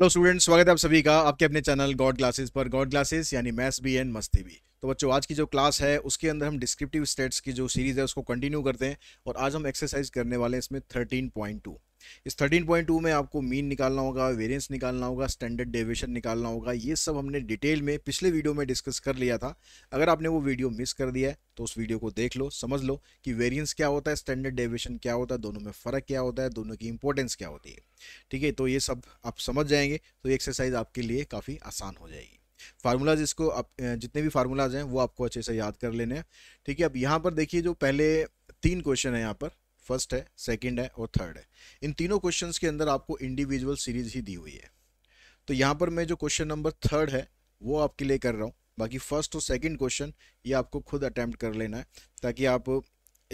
Hello students स्वागत है आप सभी का आपके अपने चैनल गॉड क्लासेस पर गॉड क्लासेस यानी मैथ्स भी एंड मस्ती भी तो बच्चों आज की जो क्लास है उसके अंदर हम डिस्क्रिप्टिव स्टेट्स की जो सीरीज़ है उसको कंटिन्यू करते हैं और आज हम एक्सरसाइज करने वाले हैं इसमें थर्टीन पॉइंट टू इस 13.2 में आपको मीन निकालना होगा वेरिएंस निकालना होगा स्टैंडर्ड डेविएशन निकालना होगा ये सब हमने डिटेल में पिछले वीडियो में डिस्कस कर लिया था अगर आपने वो वीडियो मिस कर दिया है तो उस वीडियो को देख लो समझ लो कि वेरिएंस क्या होता है स्टैंडर्ड डेविएशन क्या होता है दोनों में फ़र्क क्या होता है दोनों की इंपॉर्टेंस क्या होती है ठीक है तो ये सब आप समझ जाएंगे तो एक्सरसाइज आपके लिए काफ़ी आसान हो जाएगी फार्मूलाज इसको आप जितने भी फार्मूलाज हैं वो आपको अच्छे से याद कर लेने हैं ठीक है अब यहाँ पर देखिए जो पहले तीन क्वेश्चन है यहाँ पर फर्स्ट है सेकंड है और थर्ड है इन तीनों क्वेश्चंस के अंदर आपको इंडिविजुअल सीरीज ही दी हुई है तो यहाँ पर मैं जो क्वेश्चन नंबर थर्ड है वो आपके लिए कर रहा हूँ बाकी फर्स्ट और सेकंड क्वेश्चन ये आपको खुद अटैम्प्ट कर लेना है ताकि आप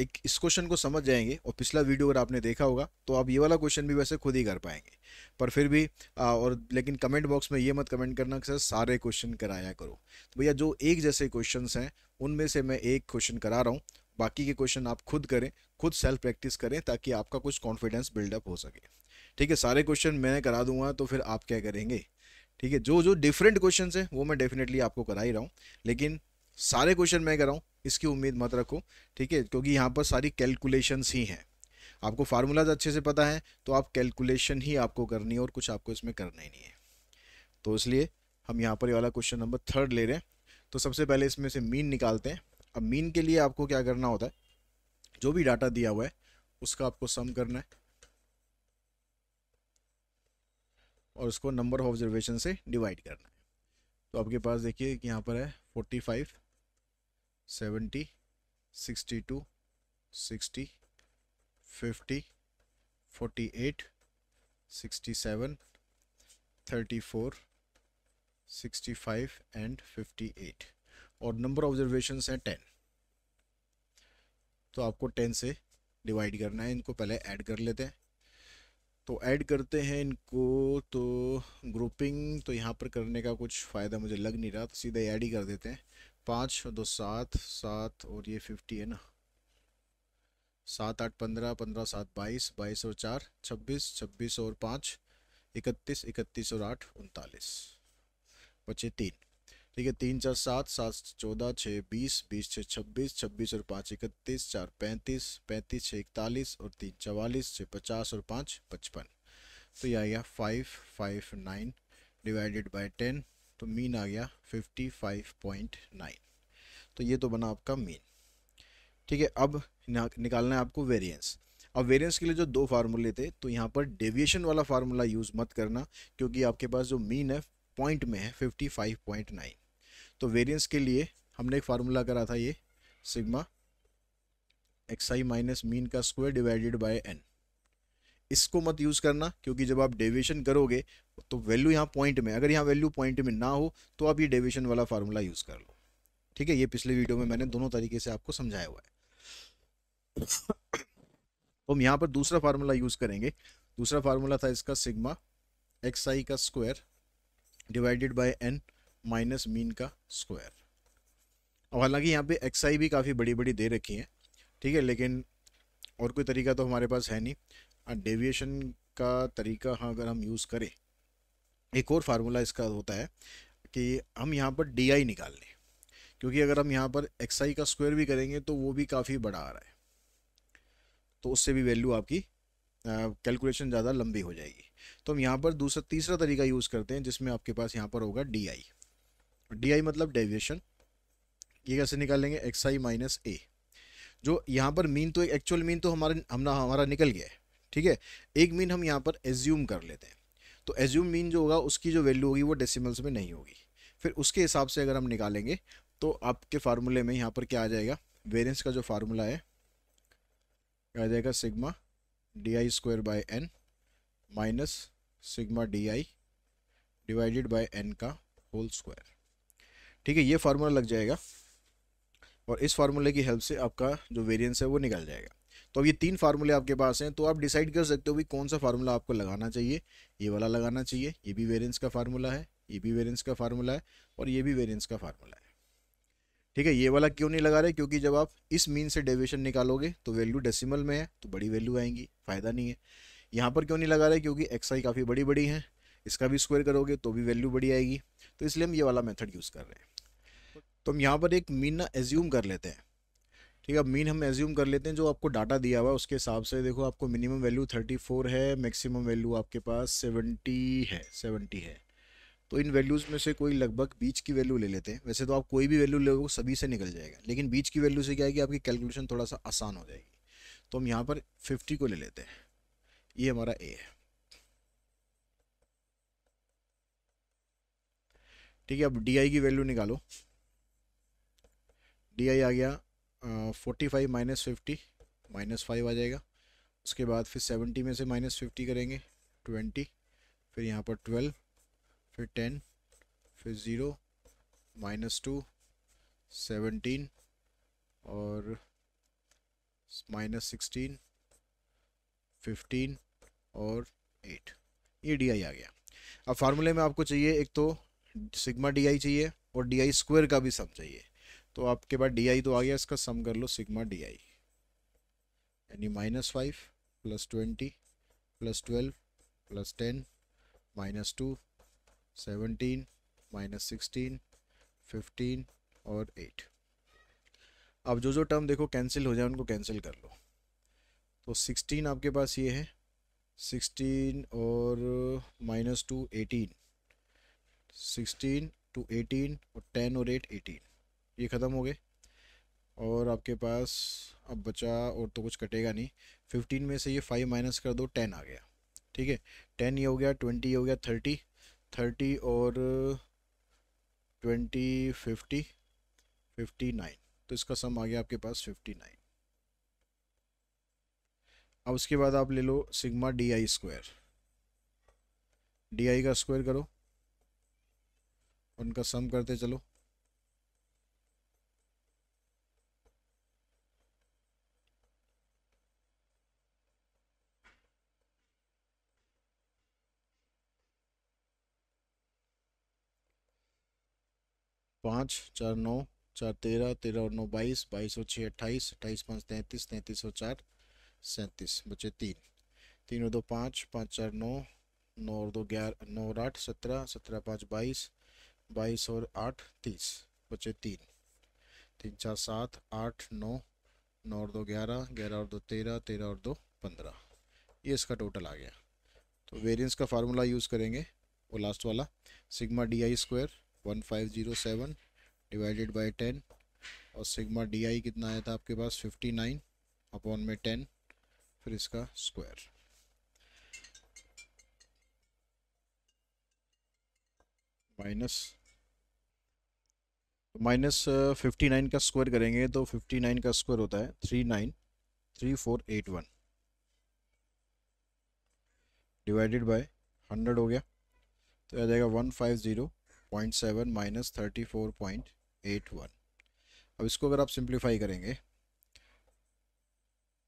एक इस क्वेश्चन को समझ जाएंगे और पिछला वीडियो अगर आपने देखा होगा तो आप ये वाला क्वेश्चन भी वैसे खुद ही कर पाएंगे पर फिर भी आ, और लेकिन कमेंट बॉक्स में ये मत कमेंट करना कि सर सारे क्वेश्चन कराया करो तो भैया जो एक जैसे क्वेश्चन हैं उनमें से मैं एक क्वेश्चन करा रहा हूँ बाकी के क्वेश्चन आप खुद करें खुद सेल्फ प्रैक्टिस करें ताकि आपका कुछ कॉन्फिडेंस बिल्डअप हो सके ठीक है सारे क्वेश्चन मैं करा दूंगा तो फिर आप क्या करेंगे ठीक है जो जो डिफरेंट क्वेश्चन हैं वो मैं डेफिनेटली आपको करा ही रहा हूँ लेकिन सारे क्वेश्चन मैं कराऊँ इसकी उम्मीद मत रखो ठीक है क्योंकि यहाँ पर सारी कैलकुलेशंस ही हैं आपको फार्मूलाज अच्छे से पता है तो आप कैलकुलेशन ही आपको करनी है और कुछ आपको इसमें करना ही नहीं है तो इसलिए हम यहाँ पर ये वाला क्वेश्चन नंबर थर्ड ले रहे हैं तो सबसे पहले इसमें से मीन निकालते हैं अब मीन के लिए आपको क्या करना होता है जो भी डाटा दिया हुआ है उसका आपको सम करना है और उसको नंबर ऑफ ऑब्जर्वेशन से डिवाइड करना है तो आपके पास देखिए कि यहाँ पर है forty five seventy sixty two sixty fifty forty eight sixty seven thirty four sixty five and fifty eight और नंबर ऑब्जर्वेशन है टेन तो आपको टेन से डिवाइड करना है इनको पहले ऐड कर लेते हैं तो ऐड करते हैं इनको तो ग्रुपिंग तो यहाँ पर करने का कुछ फ़ायदा मुझे लग नहीं रहा तो सीधे ऐड ही कर देते हैं पाँच दो सात सात और ये फिफ्टी है ना सात आठ पंद्रह पंद्रह सात बाईस बाईस और चार छब्बीस छब्बीस और पाँच इकतीस इकतीस और आठ उनतालीस बचे तीन ठीक है तीन चार सात सात चौदह छः बीस बीस छः छब्बीस छब्बीस और पाँच इकतीस चार पैंतीस पैंतीस छः इकतालीस और तीन चवालीस छः पचास और पाँच पचपन तो ये आ गया five five nine divided by ten तो मीन आ गया फिफ्टी फाइव पॉइंट नाइन तो ये तो बना आपका मीन ठीक है अब निकालना है आपको वेरियंस अब वेरियंस के लिए जो दो फार्मूले थे तो यहाँ पर डेविएशन वाला फार्मूला यूज़ मत करना क्योंकि आपके पास जो मीन है पॉइंट में है फिफ्टी फाइव पॉइंट नाइन तो वेरिएंस के लिए हमने एक फार्मूला करा था ये sigma x I minus mean का स्क्वायर डिवाइडेड बाय एन इसको मत यूज़ करना क्योंकि जब आप डेविएशन करोगे तो वैल्यू यहाँ पॉइंट में अगर यहाँ वैल्यू पॉइंट में ना हो तो आप ये डेविएशन वाला फार्मूला यूज़ कर लो ठीक है ये पिछले वीडियो में मैंने दोनों तरीके से आपको समझाया हुआ है तो हम यहाँ पर दूसरा फार्मूला यूज़ करेंगे दूसरा फार्मूला था इसका सिग्मा एक्स आई का square divided by N minus mean का स्क्वायर और हालांकि यहाँ पे एक्स आई भी काफ़ी बड़ी बड़ी दे रखी है ठीक है लेकिन और कोई तरीका तो हमारे पास है नहीं डेविएशन का तरीका हाँ अगर हम यूज़ करें एक और फार्मूला इसका होता है कि हम यहाँ पर डी आई निकाल लें क्योंकि अगर हम यहाँ पर एक्स आई का स्क्वायर भी करेंगे तो वो भी काफ़ी बड़ा आ रहा है तो उससे भी वैल्यू आपकी कैलकुलेशन ज़्यादा लंबी हो जाएगी तो हम यहाँ पर दूसरा तीसरा तरीका यूज़ करते हैं जिसमें आपके पास यहाँ पर होगा डी आई डी आई मतलब डेविएशन ये कैसे निकालेंगे एक्स आई माइनस ए जो यहाँ पर मीन तो एक एक्चुअल मीन तो हमारे हमना हमारा निकल गया है ठीक है एक मीन हम यहाँ पर एज्यूम कर लेते हैं तो एज्यूम मीन जो होगा उसकी जो वैल्यू होगी वो डेसिमल्स में नहीं होगी फिर उसके हिसाब से अगर हम निकालेंगे तो आपके फार्मूले में यहाँ पर क्या आ जाएगा वेरियंस का जो फार्मूला है क्या आ जाएगा sigma D I square by N minus sigma D I divided by N का होल स्क्वायर ठीक है ये फार्मूला लग जाएगा और इस फार्मूले की हेल्प से आपका जो वेरियंस है वो निकल जाएगा तो अब ये तीन फार्मूले आपके पास हैं तो आप डिसाइड कर सकते हो कि कौन सा फार्मूला आपको लगाना चाहिए ये वाला लगाना चाहिए ये भी वेरियंस का फार्मूला है ये भी वेरियंस का फार्मूला है और ये भी वेरियंस का फार्मूला है ठीक है ये वाला क्यों नहीं लगा रहे क्योंकि जब आप इस मीन से डेविएशन निकालोगे तो वैल्यू डेसिमल में है तो बड़ी वैल्यू आएंगी फ़ायदा नहीं है यहाँ पर क्यों नहीं लगा रहे क्योंकि एक्स आई काफ़ी बड़ी बड़ी हैं इसका भी स्क्वायर करोगे तो भी वैल्यू बढ़ी आएगी तो इसलिए हम ये वाला मेथड यूज़ कर रहे हैं तो हम यहाँ पर एक मीन ना एज्यूम कर लेते हैं ठीक है मीन हम एज्यूम कर लेते हैं जो आपको डाटा दिया हुआ है उसके हिसाब से देखो आपको मिनिमम वैल्यू थर्टी फोर है मैक्सिमम वैल्यू आपके पास सेवेंटी है सेवेंटी है तो इन वैल्यूज़ में से कोई लगभग बीच की वैल्यू ले लेते हैं वैसे तो आप कोई भी वैल्यू ले सभी से निकल जाएगा लेकिन बीच की वैल्यू से क्या है कि आपकी कैलकुलेशन थोड़ा सा आसान हो जाएगी तो हम यहाँ पर फिफ्टी को ले लेते हैं ये हमारा ए है ठीक है अब डी आई की वैल्यू निकालो डी आई आ गया forty five minus fifty minus five आ जाएगा उसके बाद फिर सेवेंटी में से माइनस फिफ्टी करेंगे ट्वेंटी फिर यहाँ पर ट्वेल्व फिर टेन फिर ज़ीरो माइनस टू सेवेंटीन और माइनस सिक्सटीन फिफ्टीन और एट ये डी आई आ गया अब फार्मूले में आपको चाहिए एक तो सिग्मा डी आई चाहिए और डी आई स्क्वेयर का भी सम चाहिए तो आपके पास डी आई तो आ गया इसका सम कर लो सिग्मा डी आई यानी minus five plus twenty plus twelve plus ten minus two seventeen minus sixteen fifteen और एट अब जो जो टर्म देखो कैंसिल हो जाए उनको कैंसिल कर लो तो सिक्सटीन आपके पास ये है सिक्सटीन और minus two eighteen sixteen two eighteen और टेन और एट एटीन ये ख़त्म हो गए और आपके पास अब बचा और तो कुछ कटेगा नहीं फिफ्टीन में से ये फाइव माइनस कर दो टेन आ गया ठीक है टेन ये हो गया ट्वेंटी ये हो गया थर्टी थर्टी और ट्वेंटी फिफ्टी फिफ्टी नाइन तो इसका सम आ गया आपके पास फिफ्टी नाइन अब उसके बाद आप ले लो sigma D I square D I का स्क्वायर करो उनका सम करते चलो पाँच चार नौ चार तेरह तेरह और नौ बाईस बाईस और छः अट्ठाईस अट्ठाईस पाँच तैंतीस तैंतीस और चार सैंतीस बचे तीन तीन और दो पाँच पाँच चार नौ नौ और दो ग्यारह नौ और आठ सत्रह सत्रह पाँच बाईस बाईस और आठ तीस बचे तीन तीन चार सात आठ नौ नौ और दो ग्यारह ग्यारह और दो तेरह तेरह और दो पंद्रह ये इसका टोटल आ गया तो वेरिएंस का फार्मूला यूज़ करेंगे वो लास्ट वाला sigma D I square one five zero seven divided by ten और सिग्मा डी आई कितना आया था आपके पास फिफ्टी नाइन अपॉन में टेन फिर इसका square minus minus fifty nine का स्क्वायर करेंगे तो फिफ्टी नाइन का स्क्वायर होता है three nine three four eight one divided by hundred हो गया तो आ जाएगा one five zero point seven minus thirty four point eight one अब इसको अगर आप सिंप्लीफाई करेंगे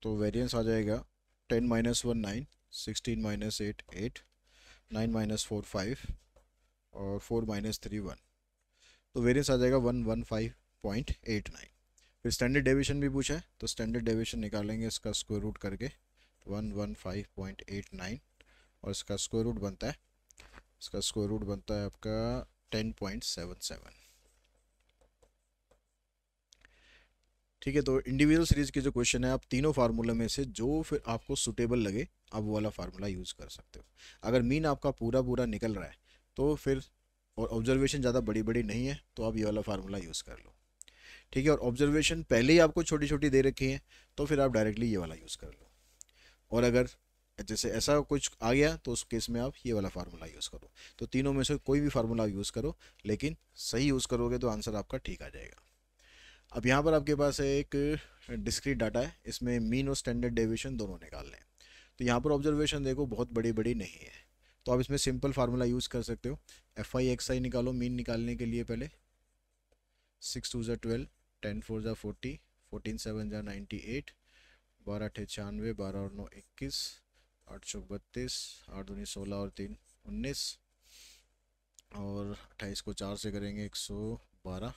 तो वेरिएंस आ जाएगा ten minus one nine sixteen minus eight eight nine minus four five और फोर माइनस थ्री वन तो वेरियंस आ जाएगा one one five point eight nine फिर स्टैंडर्ड डेविएशन भी पूछा है तो स्टैंडर्ड डेविएशन निकालेंगे इसका स्क्वायर रूट करके one one five point eight nine और इसका स्क्वायर रूट बनता है इसका स्क्वायर रूट बनता है आपका टेन पॉइंट सेवन सेवन ठीक है तो इंडिविजुअल सीरीज के जो क्वेश्चन है आप तीनों फार्मूला में से जो फिर आपको सुटेबल लगे आप वो वाला फार्मूला यूज़ कर सकते हो अगर मीन आपका पूरा पूरा निकल रहा है तो फिर और ऑब्जर्वेशन ज़्यादा बड़ी बड़ी नहीं है तो आप ये वाला फार्मूला यूज़ कर लो ठीक है और ऑब्जर्वेशन पहले ही आपको छोटी छोटी दे रखी है तो फिर आप डायरेक्टली ये वाला यूज़ कर लो और अगर जैसे ऐसा कुछ आ गया तो उस केस में आप ये वाला फार्मूला यूज़ करो तो तीनों में से कोई भी फार्मूला यूज़ करो लेकिन सही यूज़ करोगे तो आंसर आपका ठीक आ जाएगा अब यहाँ पर आपके पास एक डिस्क्रीट डाटा है इसमें मीन और स्टैंडर्ड डेविएशन दोनों निकाल लें तो यहाँ पर ऑब्जर्वेशन देखो बहुत बड़ी बड़ी नहीं है तो आप इसमें सिंपल फार्मूला यूज़ कर सकते हो एफ आई एक्स आई निकालो मीन निकालने के लिए पहले सिक्स टू ज़ा ट्वेल्व टेन फोर ज़ा फोर्टी फोर्टीन सेवन ज़ा नाइन्टी एट बारह अठे छियानवे बारह और नौ इक्कीस आठ सौ बत्तीस आठ दूनी सोलह और तीन उन्नीस और अट्ठाईस को चार से करेंगे एक सौ बारह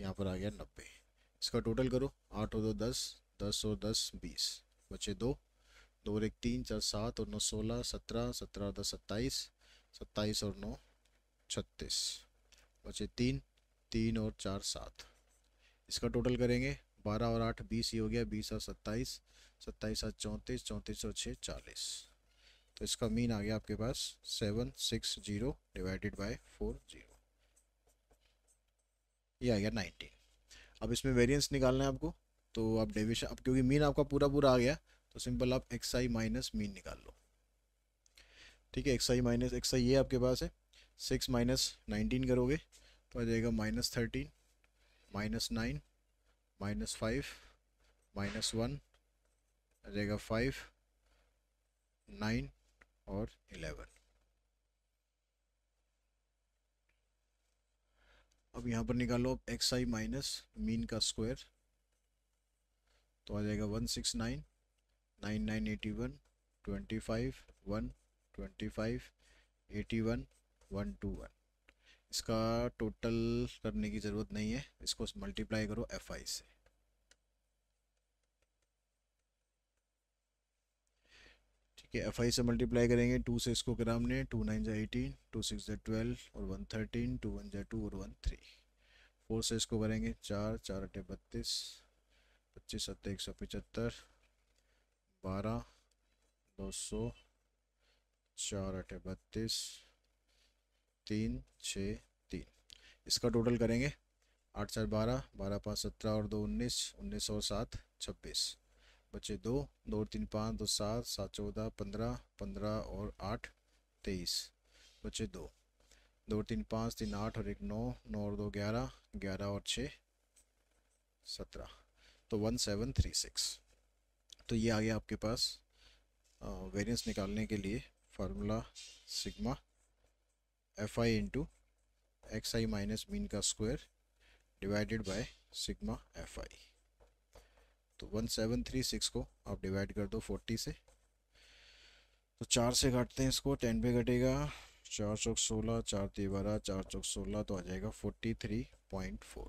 यहाँ पर आ गया नब्बे इसका टोटल करो आठ और दो दस दस और दस बीस बचे दो दो और एक तीन चार सात और नौ सोलह सत्रह सत्रह दस सत्ताईस सत्ताईस और नौ छत्तीस बचे तीन तीन और चार सात इसका टोटल करेंगे बारह और आठ बीस ही हो गया बीस और सत्ताईस सत्ताईस और चौंतीस चौंतीस और छः चालीस तो इसका मीन आ गया आपके पास seven six zero divided by four zero ये आ गया नाइनटीन अब इसमें वेरिएंस निकालना है आपको तो आप डेविएशन अब क्योंकि मीन आपका पूरा पूरा आ गया तो सिंपल आप एक्स आई माइनस मीन निकाल लो ठीक है X I minus X I ये आपके पास है सिक्स माइनस नाइनटीन करोगे तो आ जाएगा minus thirteen minus nine minus five minus one आ जाएगा फाइव नाइन और इलेवन अब यहाँ पर निकालो अब एक्स आई माइनस मीन का स्क्वायर तो आ जाएगा one six nine nine nine eighty one twenty five one twenty five eighty one one two one इसका टोटल करने की ज़रूरत नहीं है इसको मल्टीप्लाई करो एफ आई से ठीक है एफ आई से मल्टीप्लाई करेंगे टू से इसको करा हमने टू नाइन जै एटीन टू सिक्स जै ट्वेल्व और वन थर्टीन टू वन जै टू और वन थ्री फोर से इसको करेंगे चार चार अटे बत्तीस पच्चीस सत्तर एक सौ पचहत्तर बारह दो सौ चार अठे बत्तीस तीन छः तीन इसका टोटल करेंगे आठ चार बारह बारह पाँच सत्रह और दो उन्नीस उन्नीस और सात छब्बीस बचे दो दो तीन पाँच दो सात सात चौदह पंद्रह पंद्रह और आठ तेईस बचे दो दो तीन पाँच तीन आठ और एक नौ नौ और दो ग्यारह ग्यारह और छः सत्रह तो वन सेवन थ्री सिक्स तो ये आ गया आपके पास वेरियंस निकालने के लिए formula sigma F I into X I minus mean का square divided by sigma F I तो वन सेवन थ्री सिक्स को आप डिवाइड कर दो फोर्टी से तो चार से काटते हैं इसको टेन पे घटेगा चार चौक सोलह चार बारह चार चौक सोलह तो आ जाएगा फोर्टी थ्री पॉइंट फोर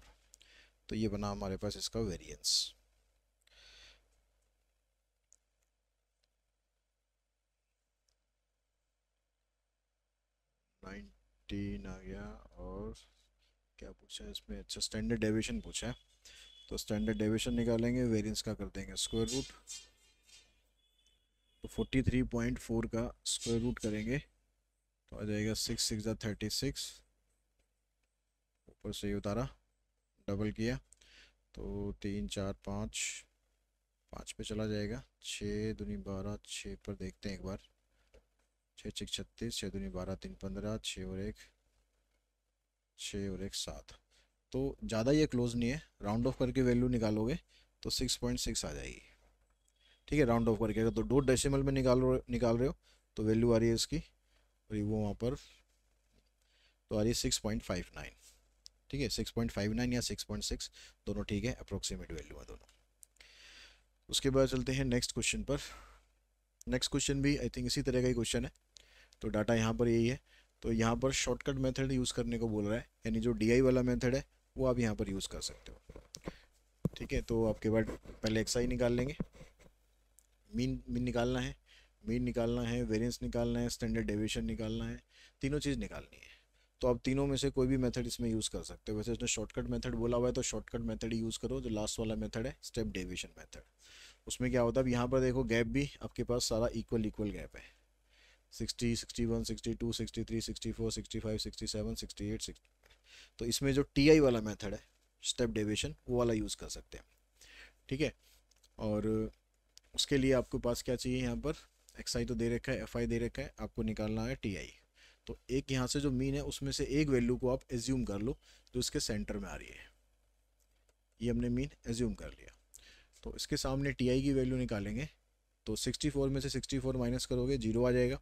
तो ये बना हमारे पास इसका वेरिएंस नाइनटीन आ गया और क्या पूछा है इसमें अच्छा स्टैंडर्ड डेविएशन पूछा है तो स्टैंडर्ड डेविएशन निकालेंगे वेरिएंस का कर देंगे स्क्वायर रूट तो फोर्टी थ्री पॉइंट फोर का स्क्वायर रूट करेंगे तो आ जाएगा सिक्स सिक्स या थर्टी सिक्स ऊपर से ही उतारा डबल किया तो तीन चार पाँच पाँच पे चला जाएगा छः दुनी बारह छः पर देखते हैं एक बार छः छः छत्तीस छः दूनी बारह तीन पंद्रह छः और एक छः और एक सात तो ज़्यादा ये क्लोज नहीं है राउंड ऑफ करके वैल्यू निकालोगे तो सिक्स पॉइंट सिक्स आ जाएगी ठीक है राउंड ऑफ करके अगर तो दो डेसिमल में निकाल निकाल रहे हो तो वैल्यू आ रही है इसकी और वो वहाँ पर तो आ रही है सिक्स पॉइंट फाइव नाइन ठीक है सिक्स पॉइंट फाइव नाइन या सिक्स पॉइंट सिक्स दोनों ठीक है अप्रोक्सीमेट वैल्यू है दोनों उसके बाद चलते हैं नेक्स्ट क्वेश्चन पर नेक्स्ट क्वेश्चन भी आई थिंक इसी तरह का ही क्वेश्चन है तो डाटा यहाँ पर यही है तो यहाँ पर शॉर्टकट मेथड यूज़ करने को बोल रहा है यानी जो डी वाला मेथड है वो आप यहाँ पर यूज़ कर सकते हो ठीक है तो आपके बाद पहले एक्स निकाल लेंगे मीन मीन निकालना है मीन निकालना है वेरियंस निकालना है स्टैंडर्ड डेविएशन निकालना है तीनों चीज़ निकालनी है तो आप तीनों में से कोई भी मेथड इसमें यूज़ कर सकते हो वैसे उसने शॉर्टकट मेथड बोला हुआ है तो शॉर्टकट मेथड ही यूज़ करो जो लास्ट वाला मेथड है स्टेप डेविएशन मेथड उसमें क्या होता है अब यहाँ पर देखो गैप भी आपके पास सारा इक्वल इक्वल गैप है sixty sixty one sixty two sixty three sixty four sixty five sixty seven sixty eight तो इसमें जो टी आई वाला मेथड है स्टेप डेविएशन वो वाला यूज़ कर सकते हैं ठीक है और उसके लिए आपके पास क्या चाहिए यहाँ पर एक्स आई तो दे रखा है एफ आई दे रखा है आपको निकालना है टी आई तो एक यहाँ से जो मीन है उसमें से एक वैल्यू को आप एज्यूम कर लो जो इसके सेंटर में आ रही है ये हमने मीन एज्यूम कर लिया तो इसके सामने टी आई की वैल्यू निकालेंगे तो फोर में से फोर माइनस करोगे जीरो आ जाएगा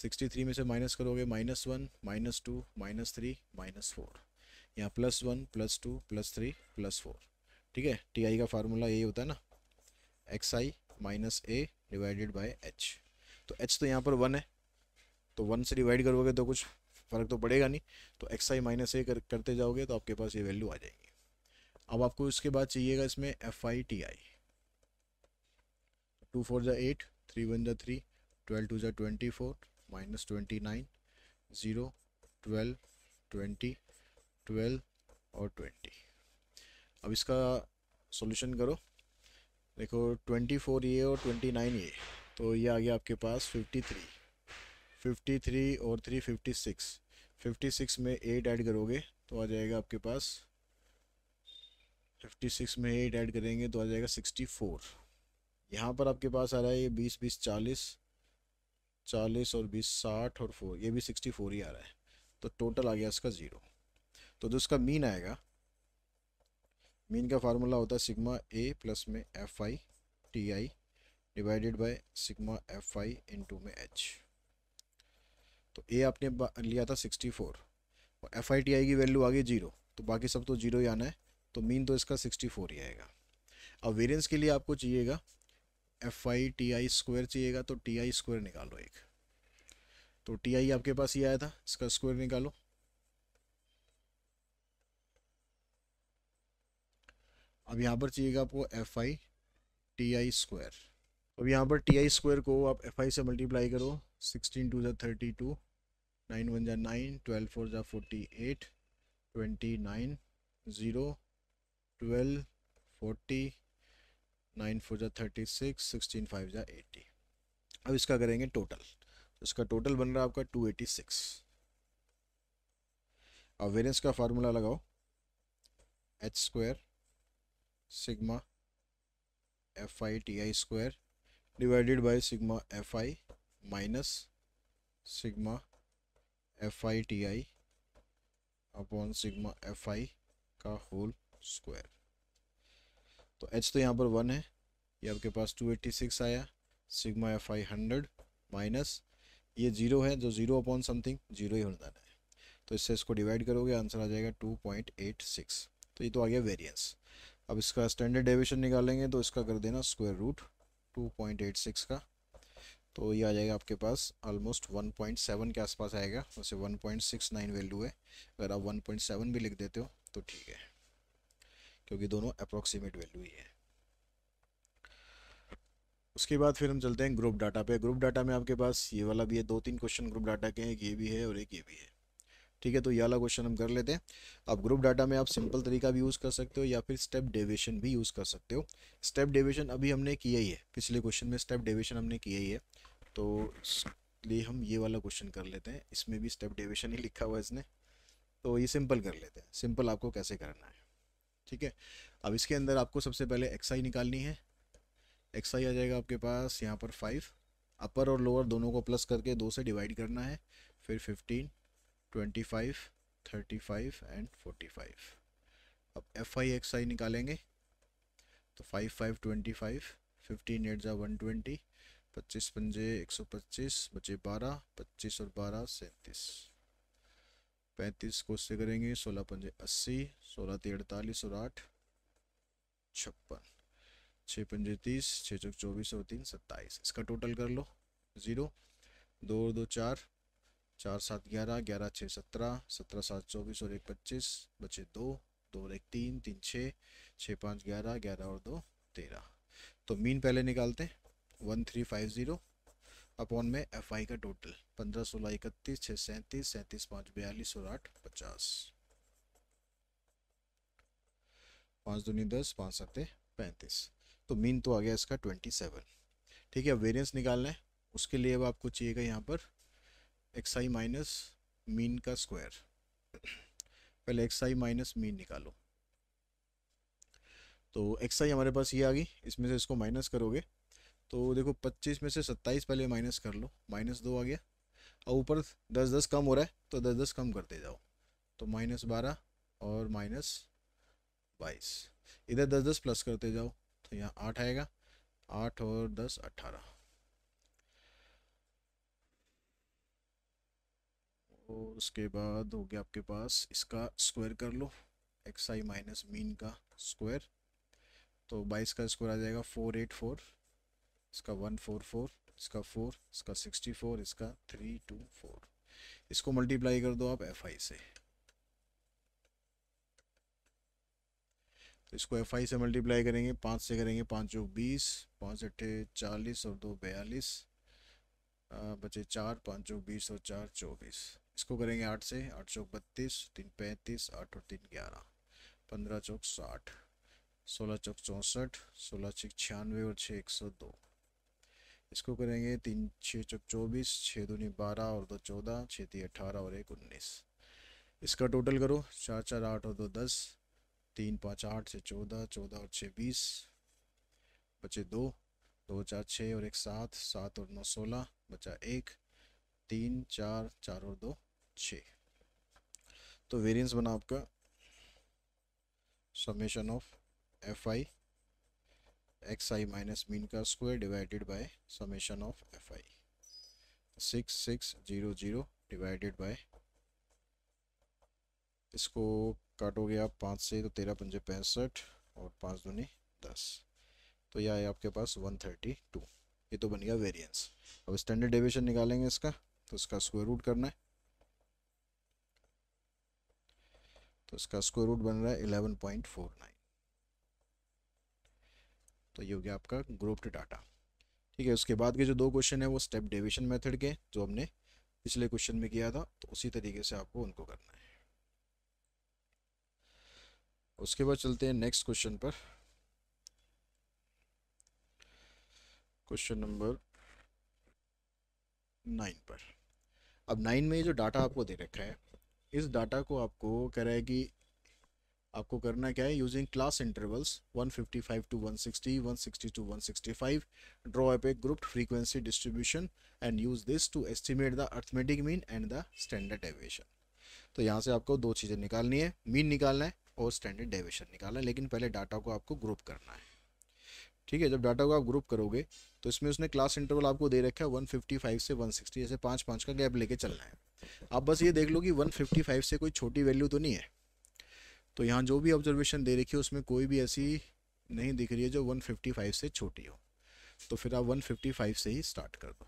सिक्सटी थ्री में से माइनस करोगे minus one minus two minus three minus four यहाँ plus one plus two plus three plus four ठीक है टी आई का फार्मूला यही होता है ना X I minus A divided by H तो एच तो यहाँ पर वन है तो वन से डिवाइड करोगे तो कुछ फ़र्क तो पड़ेगा नहीं तो एक्स आई माइनस ए करते जाओगे तो आपके पास ये वैल्यू आ जाएगी अब आपको इसके बाद चाहिएगा इसमें F I T I two four ज़ा एट थ्री वन ज़ा थ्री ट्वेल्व टू ज़ा twenty four minus twenty nine zero twelve twenty twelve और ट्वेंटी अब इसका सॉल्यूशन करो देखो ट्वेंटी फोर ये और ट्वेंटी नाइन ये तो ये आ गया आपके पास फिफ्टी थ्री फिफ्टी थ्री और three fifty six fifty six में एट ऐड करोगे तो आ जाएगा आपके पास फिफ्टी सिक्स में एट ऐड करेंगे तो आ जाएगा सिक्सटी फोर यहाँ पर आपके पास आ रहा है ये बीस बीस चालीस चालीस और बीस साठ और फोर ये भी सिक्सटी फोर ही आ रहा है तो टोटल आ गया इसका ज़ीरो तो जो इसका मीन आएगा मीन का फार्मूला होता है सिग्मा ए प्लस में F I T I divided by sigma F I into में एच तो ए आपने लिया था सिक्सटी फोर और एफ आई टी आई की वैल्यू आ गई जीरो तो बाकी सब तो जीरो ही आना है तो मीन तो इसका सिक्सटी फोर ही आएगा अब वेरियंस के लिए आपको चाहिएगा F I T I square चाहिएगा तो टी आई स्क्वायर निकालो एक तो टी आई आपके पास ये आया था इसका स्क्वायर निकालो अब यहाँ पर चाहिएगा आपको F I T I square अब यहाँ पर टी आई स्क्वायर को आप एफ आई से मल्टीप्लाई करो सिक्सटीन टू जै थर्टी टू नाइन वन जै नाइन ट्वेल्व फोर जै forty eight twenty nine zero twelve forty nine four ज़ा थर्टी सिक्स सिक्सटीन फाइव ज़ा एटी अब इसका करेंगे टोटल तो इसका टोटल बन रहा है आपका टू एटी सिक्स अब वेरियंस का फार्मूला लगाओ H square sigma F I T I square divided by sigma F I minus sigma F I T I upon sigma F I का होल स्क्वायर तो H तो यहाँ पर one है ये आपके पास टू एट्टी सिक्स आया sigma F I hundred minus ये जीरो है जो जीरो अपॉन समथिंग जीरो ही होने जाना है तो इससे इसको डिवाइड करोगे आंसर आ जाएगा टू पॉइंट एट सिक्स तो ये तो आ गया वेरियंस अब इसका स्टैंडर्ड डेविएशन निकालेंगे तो इसका कर देना square root two point eight six का तो ये आ जाएगा आपके पास ऑलमोस्ट 1.7 के आसपास आएगा वैसे 1.69 वैल्यू है अगर आप 1.7 भी लिख देते हो तो ठीक है क्योंकि दोनों अप्रोक्सीमेट वैल्यू ही है उसके बाद फिर हम चलते हैं ग्रुप डाटा पे ग्रुप डाटा में आपके पास ये वाला भी है दो तीन क्वेश्चन ग्रुप डाटा के हैं एक ये भी है और एक ये भी है ठीक है तो ये वाला क्वेश्चन हम कर लेते हैं अब ग्रुप डाटा में आप सिंपल तरीका भी यूज़ कर सकते हो या फिर स्टेप डेविएशन भी यूज़ कर सकते हो स्टेप डेविएशन अभी हमने किया ही है पिछले क्वेश्चन में स्टेप डेविएशन हमने किया ही है तो इसलिए हम ये वाला क्वेश्चन कर लेते हैं इसमें भी स्टेप डेविएशन ही लिखा हुआ है इसने तो ये सिंपल कर लेते हैं सिंपल आपको कैसे करना है ठीक है अब इसके अंदर आपको सबसे पहले आई निकालनी है आई आ जाएगा आपके पास यहाँ पर फाइव अपर और लोअर दोनों को प्लस करके दो से डिवाइड करना है फिर fifteen twenty five thirty five and forty five अब एफ आई एक्स आई निकालेंगे तो five five twenty five fifteen eight ज़ा वन ट्वेंटी पच्चीस पंजे एक सौ पच्चीस बचे बारह पच्चीस और बारह सैंतीस पैंतीस को से करेंगे सोलह पंजे अस्सी सोलह तीन अड़तालीस और आठ छप्पन छः पंजे तीस छः चौक चौबीस और तीन सत्ताईस इसका टोटल कर लो ज़ीरो दो और दो चार चार सात ग्यारह ग्यारह छः सत्रह सत्रह सात चौबीस और एक पच्चीस बचे दो दो और एक तीन तीन छः छः पाँच ग्यारह ग्यारह और दो तेरह तो मीन पहले निकालते हैं one three five zero upon में एफ आई का टोटल पंद्रह सोलह इकतीस छः सैंतीस सैंतीस पाँच बयालीस और आठ पचास पाँच दूनी दस पाँच सत्ते पैंतीस तो मीन तो आ गया इसका ट्वेंटी सेवन ठीक है अब वेरियंस निकालना है उसके लिए अब आपको चाहिएगा यहाँ पर एक्स आई माइनस मीन का स्क्वायर पहले एक्स आई माइनस मीन निकालो तो एक्स आई हमारे पास ये आ गई इसमें से इसको माइनस करोगे तो देखो पच्चीस में से सत्ताईस पहले माइनस कर लो माइनस दो आ गया और ऊपर दस दस कम हो रहा है तो दस दस कम करते जाओ तो माइनस बारह और माइनस बाईस इधर दस दस प्लस करते जाओ तो यहाँ आठ आएगा आठ और दस अट्ठारह उसके बाद हो गया आपके पास इसका स्क्वायर कर लो एक्स आई माइनस मीन का स्क्वायर तो बाईस का स्क्वायर आ जाएगा फोर एट फोर इसका वन फोर फोर इसका फोर इसका सिक्सटी फोर इसका थ्री टू फोर इसको मल्टीप्लाई कर दो आप एफ आई से तो इसको एफ आई से मल्टीप्लाई करेंगे पाँच से करेंगे पाँच चौक बीस पाँच अट्ठे चालीस और दो बयालीस बचे चार पाँच चौक बीस और चार चौबीस इसको करेंगे आठ से आठ चौक बत्तीस तीन पैंतीस आठ और तीन ग्यारह पंद्रह चौक साठ सोलह चौक चौंसठ सोलह छः छियानवे और छः एक सौ दो इसको करेंगे तीन छः चौक चौबीस छः दूनी बारह और दो चौदह छः तीन अट्ठारह और एक उन्नीस इसका टोटल करो चार चार आठ और दो दस तीन पाँच आठ से चौदह चौदह और छः बीस बचे दो दो चार छः और एक सात सात और नौ सोलह बचा एक तीन चार चार और दो छः तो वेरिएंस बना आपका summation of F I X I minus mean का of F I six six zero zero divided by इसको काटोगे आप पाँच से तो तेरह पंजे पैंसठ और पाँच दूनी दस तो यह है आपके पास वन थर्टी टू ये तो बन गया वेरिएंस अब स्टैंडर्ड डेविएशन निकालेंगे इसका तो इसका स्क्वायर रूट करना है तो इसका स्क्वायर रूट बन रहा है इलेवन पॉइंट फोर नाइन तो ये हो गया आपका ग्रुप्ड डाटा ठीक है उसके बाद के जो दो क्वेश्चन है वो स्टेप डेविशन मेथड के जो हमने पिछले क्वेश्चन में किया था तो उसी तरीके से आपको उनको करना है उसके बाद चलते हैं नेक्स्ट क्वेश्चन पर क्वेश्चन नंबर नाइन पर अब नाइन में जो डाटा आपको दे रखा है इस डाटा को आपको कह रहा है कि आपको करना क्या है using class intervals 155 to 160, 160 to 165, draw up a group frequency distribution and use this to estimate the arithmetic mean and the standard deviation तो यहाँ से आपको दो चीज़ें निकालनी है मीन निकालना है और स्टैंडर्ड डेविएशन निकालना है लेकिन पहले डाटा को आपको ग्रुप करना है ठीक है जब डाटा को आप ग्रुप करोगे तो इसमें उसने क्लास इंटरवल आपको दे रखा है 155 से 160 जैसे पाँच पाँच का गैप लेके चलना है आप बस ये देख लो कि 155 से कोई छोटी वैल्यू तो नहीं है तो यहाँ जो भी ऑब्जर्वेशन दे रखी है उसमें कोई भी ऐसी नहीं दिख रही है जो 155 से छोटी हो तो फिर आप 155 से ही स्टार्ट कर दो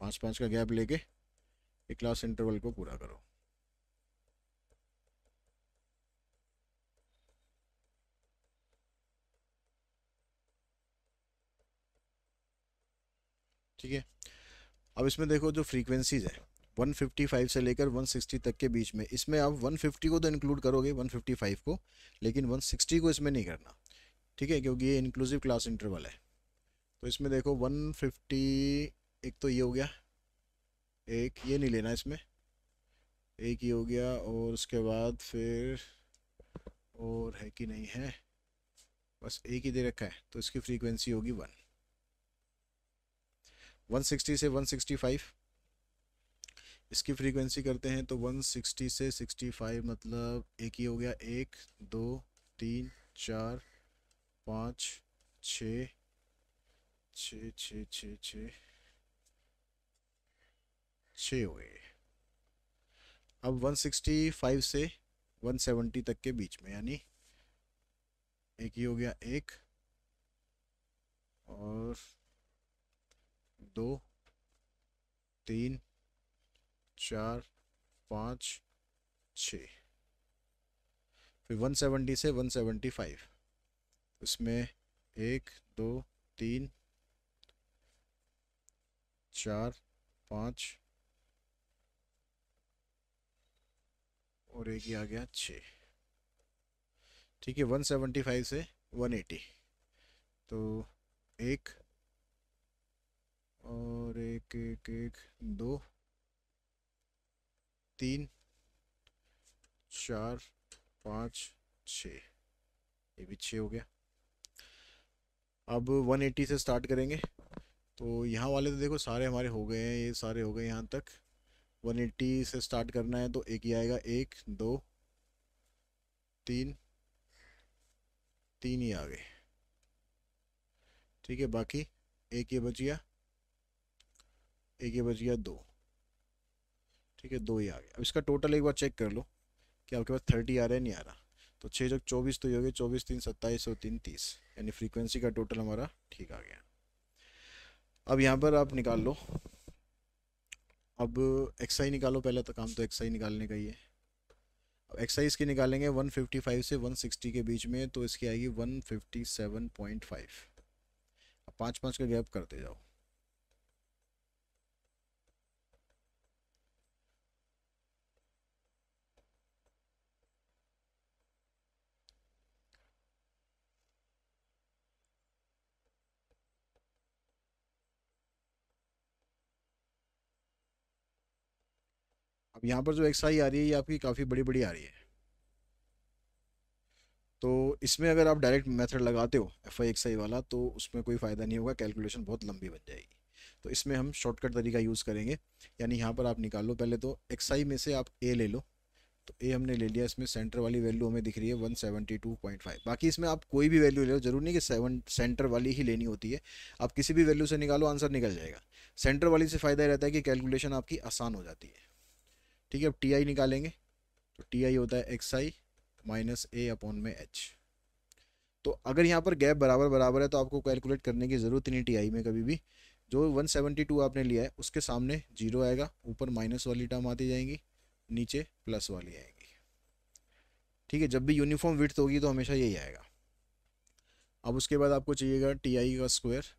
पाँच पाँच का गैप लेके एक क्लास इंटरवल को पूरा करो ठीक है अब इसमें देखो जो फ्रीक्वेंसीज़ है 155 से लेकर 160 तक के बीच में इसमें आप 150 को तो इंक्लूड करोगे 155 को लेकिन 160 को इसमें नहीं करना ठीक है क्योंकि ये इंक्लूसिव क्लास इंटरवल है तो इसमें देखो 150 एक तो ये हो गया एक ये नहीं लेना इसमें एक ये हो गया और उसके बाद फिर और है कि नहीं है बस एक ही दे रखा है तो इसकी फ्रीक्वेंसी होगी वन 160 से 165 इसकी फ्रीक्वेंसी करते हैं तो 160 से 65 मतलब एक ही हो गया एक दो तीन चार पाँच छ छ हो गए अब 165 से 170 तक के बीच में यानी एक ही हो गया एक और दो तीन चार पाँच छ फिर वन सेवेंटी से वन सेवेंटी फाइव उसमें एक दो तीन चार पाँच और एक ही आ गया छः ठीक है वन सेवेंटी फाइव से वन एटी तो एक और एक एक एक दो तीन चार पाँच छ ये भी छः हो गया अब 180 से स्टार्ट करेंगे तो यहाँ वाले तो देखो सारे हमारे हो गए हैं ये सारे हो गए यहाँ तक 180 से स्टार्ट करना है तो एक ही आएगा एक दो तीन तीन ही आ गए ठीक है बाकी एक ये बच गया एक ये बच गया दो ठीक है दो ही आ गया अब इसका टोटल एक बार चेक कर लो कि आपके पास थर्टी आ रहा है नहीं आ रहा तो छः जो चौबीस तो ये हो गया चौबीस तीन सत्ताईस और तीन तीस यानी फ्रीक्वेंसी का टोटल हमारा ठीक आ गया अब यहाँ पर आप निकाल लो अब एक्साई निकालो पहला तो काम तो एक्साई निकालने का ही है अब एक्साइज की निकालेंगे 155 से 160 के बीच में तो इसकी आएगी 157.5 अब पाँच पाँच का गैप करते जाओ अब यहाँ पर जो एक्स आई आ रही है ये आपकी काफ़ी बड़ी बड़ी आ रही है तो इसमें अगर आप डायरेक्ट मेथड लगाते हो एफ आई एक्स आई वाला तो उसमें कोई फ़ायदा नहीं होगा कैलकुलेशन बहुत लंबी बन जाएगी तो इसमें हम शॉर्टकट तरीका यूज़ करेंगे यानी यहाँ पर आप निकाल लो पहले तो एक्स आई में से आप ए ले लो तो ए हमने ले लिया इसमें सेंटर वाली वैल्यू हमें दिख रही है फाइव बाकी इसमें आप कोई भी वैल्यू ले लो जरूरी नहीं कि सेवन सेंटर वाली ही लेनी होती है आप किसी भी वैल्यू से निकालो आंसर निकल जाएगा सेंटर वाली से फ़ायदा रहता है कि कैलकुलेशन आपकी आसान हो जाती है ठीक है अब टी आई निकालेंगे तो टी आई होता है X I minus A upon में एच तो अगर यहाँ पर गैप बराबर बराबर है तो आपको कैलकुलेट करने की ज़रूरत ही नहीं टी आई में कभी भी जो 172 आपने लिया है उसके सामने जीरो आएगा ऊपर माइनस वाली टर्म आती जाएंगी नीचे प्लस वाली आएगी ठीक है जब भी यूनिफॉर्म विथ होगी तो हमेशा यही आएगा अब उसके बाद आपको चाहिएगा टी आई का स्क्वायर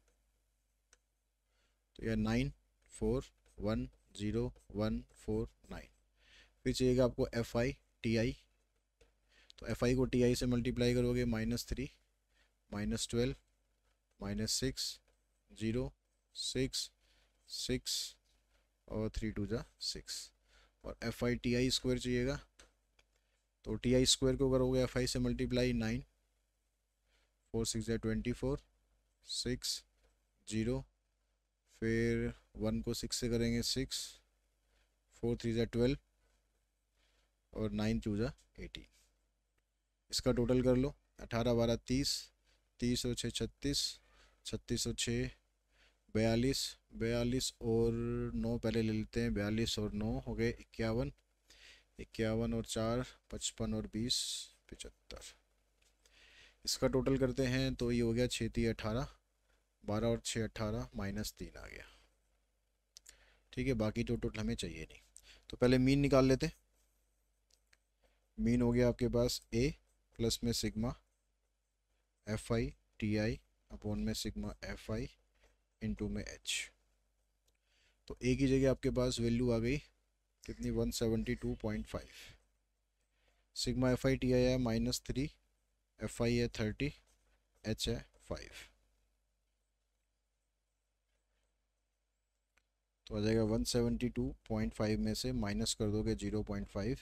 तो यह nine four one zero one four nine फिर चाहिएगा आपको एफ आई टी आई तो एफ आई को टी आई से मल्टीप्लाई करोगे minus three minus twelve minus six zero six six और थ्री टू जा सिक्स और F I T I square चाहिएगा तो टी आई स्क्वायर को करोगे एफ आई से मल्टीप्लाई नाइन फोर सिक्स या ट्वेंटी फोर सिक्स ज़ीरो फिर वन को सिक्स से करेंगे सिक्स फोर थ्री जै ट्वेल्व और नाइन चूजा एटीन इसका टोटल कर लो अठारह बारह तीस तीस और छः छत्तीस छत्तीस और छः बयालीस बयालीस और नौ पहले ले लेते हैं बयालीस और नौ हो गए इक्यावन इक्यावन और चार पचपन और बीस पचहत्तर इसका टोटल करते हैं तो ये हो गया छः ती अठारह बारह और छः अट्ठारह माइनस तीन आ गया ठीक है बाकी जो टोटल हमें चाहिए नहीं तो पहले मीन निकाल लेते मीन हो गया आपके पास ए प्लस में sigma F I T I upon में सिग्मा एफ आई इंटू में एच तो ए की जगह आपके पास वैल्यू आ गई कितनी one two point five sigma F I T I है माइनस थ्री एफ आई है थर्टी एच है फाइव तो आ जाएगा one seventy two point five में से माइनस कर दोगे जीरो पॉइंट फाइव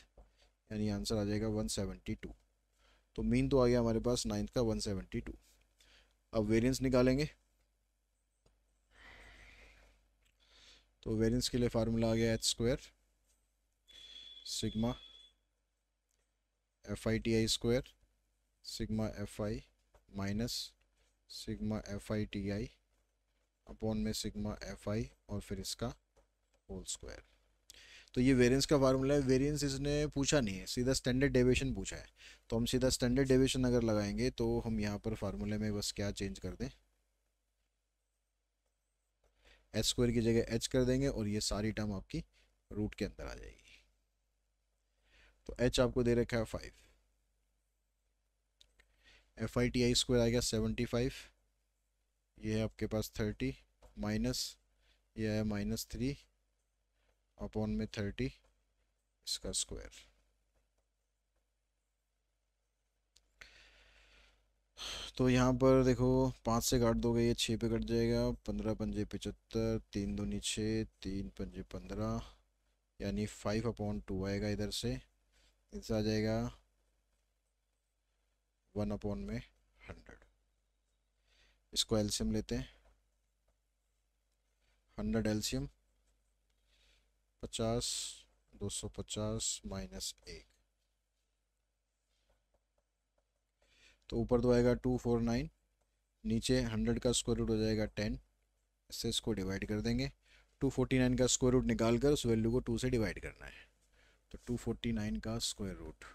यानी आंसर आ जाएगा 172 तो मीन तो आ गया हमारे पास नाइन्थ का 172 अब वेरिएंस निकालेंगे तो वेरिएंस के लिए फार्मूला आ गया H square sigma F I T I square sigma F I minus sigma F I T I upon में सिग्मा एफ आई और फिर इसका होल स्क्वायर तो ये वेरियंस का फार्मूला है वेरियंस इसने पूछा नहीं है सीधा स्टैंडर्ड डेविएशन पूछा है तो हम सीधा स्टैंडर्ड डेविएशन अगर लगाएंगे तो हम यहाँ पर फार्मूले में बस क्या चेंज कर दें एच स्क्वायर की जगह एच कर देंगे और ये सारी टर्म आपकी रूट के अंदर आ जाएगी तो एच आपको दे रखा है five F I T I square आ गया सेवेंटी फाइव ये है आपके पास थर्टी माइनस ये है माइनस थ्री अपॉन में थर्टी इसका स्क्वायर तो यहाँ पर देखो पाँच से काट दोगे ये छः पे कट जाएगा पंद्रह पंजे पचहत्तर तीन दो नीचे तीन पंजे पंद्रह यानी फाइव अपॉन टू आएगा इधर से इधर से आ जाएगा वन अपॉन में हंड्रेड इसको एल्शियम लेते हैं हंड्रेड एल्शियम पचास दो सौ पचास माइनस एक तो ऊपर तो आएगा टू फोर नाइन नीचे हंड्रेड का स्क्वायर रूट हो जाएगा टेन इससे इसको डिवाइड कर देंगे टू फोर्टी नाइन का स्क्वायर रूट निकाल कर उस वैल्यू को टू से डिवाइड करना है तो टू फोर्टी नाइन का स्क्वायर रूट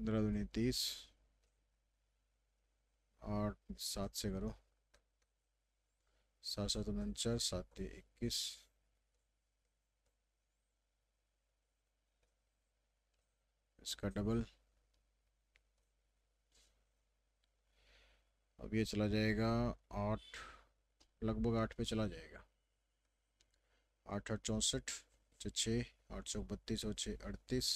पंद्रह दूनी तीस आठ सात से करो सात सात उनचास सात इक्कीस इसका डबल अब ये चला जाएगा आठ लगभग आठ पे चला जाएगा आठ आठ चौंसठ छः छः आठ सौ बत्तीस और छः अड़तीस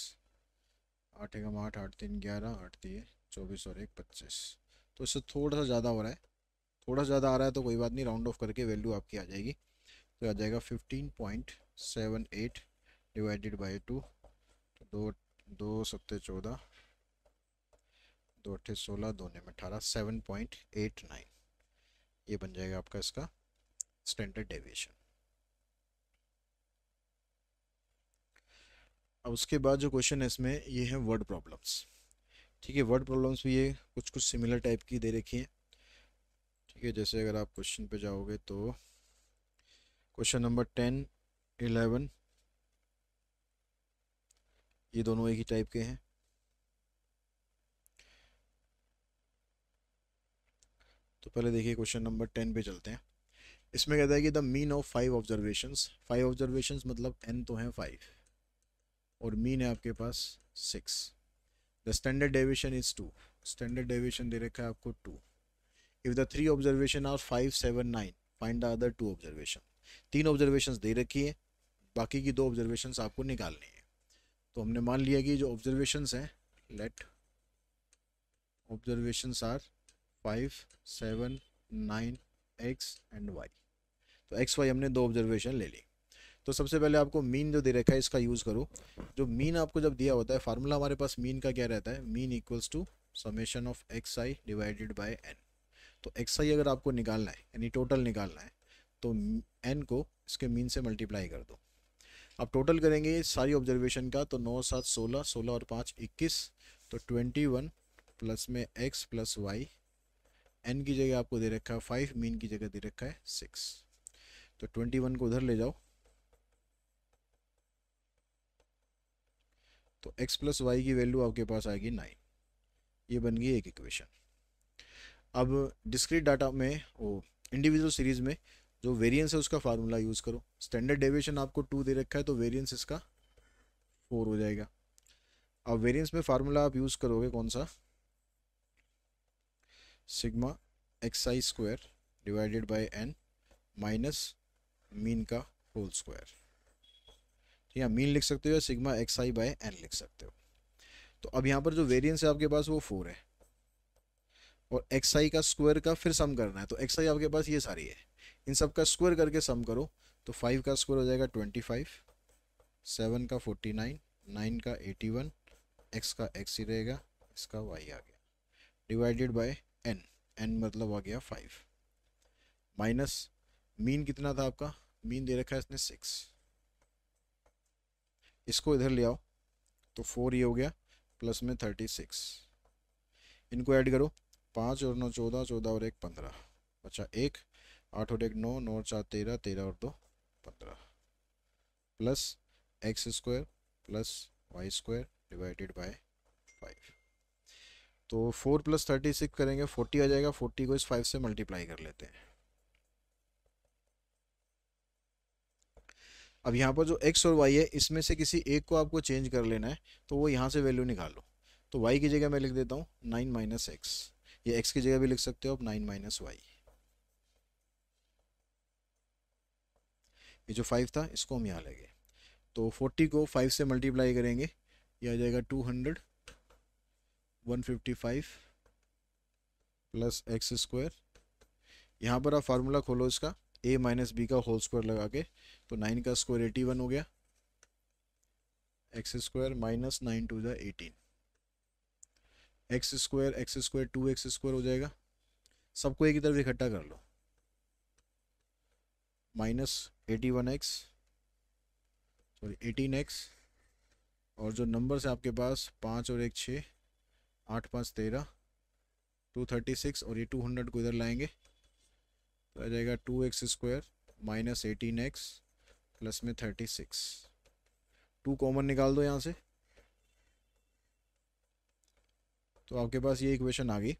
आठ एक आठ आठ तीन ग्यारह आठ दिए चौबीस और एक पच्चीस तो इससे थोड़ा सा ज़्यादा हो रहा है थोड़ा ज़्यादा आ रहा है तो कोई बात नहीं राउंड ऑफ करके वैल्यू आपकी आ जाएगी तो आ जाएगा fifteen point seven eight divided by two तो दो दो सत्ते चौदह दो अट्ठे सोलह दोने में अठारह सेवन पॉइंट एट नाइन ये बन जाएगा आपका इसका स्टैंडर्ड डेविएशन अब उसके बाद जो क्वेश्चन है इसमें ये है वर्ड प्रॉब्लम्स ठीक है वर्ड प्रॉब्लम्स भी ये कुछ कुछ सिमिलर टाइप की दे रखी है ठीक है जैसे अगर आप क्वेश्चन पे जाओगे तो क्वेश्चन नंबर टेन इलेवन ये दोनों एक ही टाइप के हैं तो पहले देखिए क्वेश्चन नंबर टेन पे चलते हैं इसमें कहता है कि the mean of five observations five observations मतलब एन तो हैं फाइव और मीन है आपके पास six the standard deviation is two standard deviation दे रखा है आपको two if the three observation are five seven nine find the other two observation तीन ऑब्जर्वेशन दे रखी है बाकी की दो ऑब्जर्वेशन आपको निकालनी है तो हमने मान लिया कि जो ऑब्जर्वेशन हैं let observation are five seven nine X and Y तो एक्स वाई हमने दो ऑब्जर्वेशन ले ली तो सबसे पहले आपको मीन जो दे रखा है इसका यूज़ करो जो मीन आपको जब दिया होता है फार्मूला हमारे पास मीन का क्या रहता है mean equals to summation of X I divided by N तो एक्स आई अगर आपको निकालना है यानी टोटल निकालना है तो एन को इसके मीन से मल्टीप्लाई कर दो आप टोटल करेंगे सारी ऑब्जर्वेशन का तो नौ सात सोलह सोलह और पाँच इक्कीस तो ट्वेंटी वन प्लस में एक्स प्लस वाई एन की जगह आपको दे रखा है फाइव मीन की जगह दे रखा है सिक्स तो ट्वेंटी वन को उधर ले जाओ तो x प्लस वाई की वैल्यू आपके पास आएगी नाइन ये बन गई एक इक्वेशन अब डिस्क्रीट डाटा में वो इंडिविजुअल सीरीज में जो वेरिएंस है उसका फार्मूला यूज़ करो स्टैंडर्ड डेविएशन आपको टू दे रखा है तो वेरिएंस इसका फोर हो जाएगा अब वेरिएंस में फार्मूला आप यूज़ करोगे कौन सा sigma x I square divided by N minus mean का होल स्क्वायर ठीक है मीन लिख सकते हो या sigma x I by N लिख सकते हो तो अब यहाँ पर जो वेरियंस है आपके पास वो फोर है और एक्स आई का स्क्वायर का फिर सम करना है तो एक्स आई आपके पास ये सारी है इन सब का स्क्वायर करके सम करो तो फाइव का स्क्वायर हो जाएगा ट्वेंटी फाइव सेवन का फोर्टी नाइन नाइन का एटी वन एक्स का एक्स ही रहेगा इसका वाई आ गया डिवाइडेड बाय एन एन मतलब आ गया फाइव माइनस मीन कितना था आपका मीन दे रखा है इसने सिक्स इसको इधर ले आओ तो फोर ये हो गया प्लस में थर्टी सिक्स इनको ऐड करो पाँच और नौ चौदह चौदह और एक पंद्रह अच्छा एक आठ और एक नौ नौ और चार तेरह तेरह और दो पंद्रह plus X square plus Y square divided by five तो फोर प्लस थर्टी सिक्स करेंगे फोर्टी आ जाएगा फोर्टी को इस फाइव से मल्टीप्लाई कर लेते हैं अब यहाँ पर जो एक्स और वाई है इसमें से किसी एक को आपको चेंज कर लेना है तो वो यहाँ से वैल्यू निकालो तो वाई की जगह मैं लिख देता हूँ नाइन माइनस एक्स ये एक्स की जगह भी लिख सकते हो आप नाइन माइनस वाई ये जो फाइव था इसको हम यहाँ लेंगे तो फोर्टी को फाइव से मल्टीप्लाई करेंगे ये आ जाएगा two hundred one fifty five plus X square यहाँ पर आप फार्मूला खोलो इसका ए माइनस बी का होल स्क्वायर लगा के तो नाइन का स्क्वायर एटी वन हो गया X square minus nine two ज़ा eighteen X square X square two X square हो जाएगा सबको एक ही तरफ इकट्ठा कर लो minus eighty one X sorry eighteen X और जो नंबर्स है आपके पास पाँच और एक छः आठ पाँच तेरह टू थर्टी सिक्स और ये टू हंड्रेड को इधर लाएंगे तो आ जाएगा two X square minus eighteen X plus में थर्टी सिक्स टू कॉमन निकाल दो यहाँ से तो आपके पास ये इक्वेशन आ गई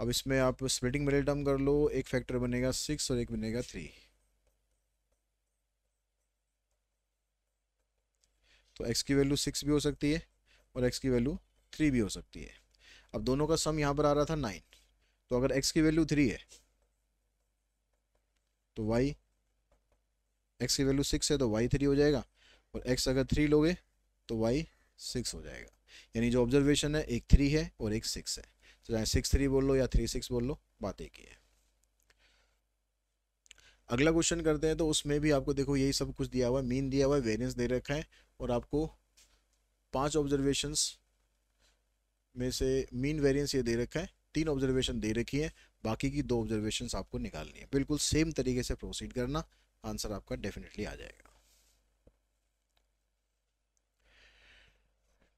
अब इसमें आप स्प्लिटिंग मिडिल टर्म कर लो एक फैक्टर बनेगा सिक्स और एक बनेगा थ्री तो एक्स की वैल्यू सिक्स भी हो सकती है और एक्स की वैल्यू थ्री भी हो सकती है अब दोनों का सम यहाँ पर आ रहा था नाइन तो अगर एक्स की वैल्यू थ्री है तो वाई एक्स की वैल्यू सिक्स है तो वाई थ्री हो जाएगा और एक्स अगर थ्री लोगे तो वाई सिक्स हो जाएगा यानी जो ऑब्जर्वेशन है एक थ्री है और एक सिक्स है तो चाहे सिक्स थ्री बोल लो या थ्री सिक्स बोल लो बात एक ही है अगला क्वेश्चन करते हैं तो उसमें भी आपको देखो यही सब कुछ दिया हुआ है मीन दिया हुआ है वेरियंस दे रखा है और आपको पांच ऑब्जर्वेशंस में से मीन वेरियंस ये दे रखा है तीन ऑब्जर्वेशन दे रखी है बाकी की दो ऑब्जर्वेशन आपको निकालनी है बिल्कुल सेम तरीके से प्रोसीड करना आंसर आपका डेफिनेटली आ जाएगा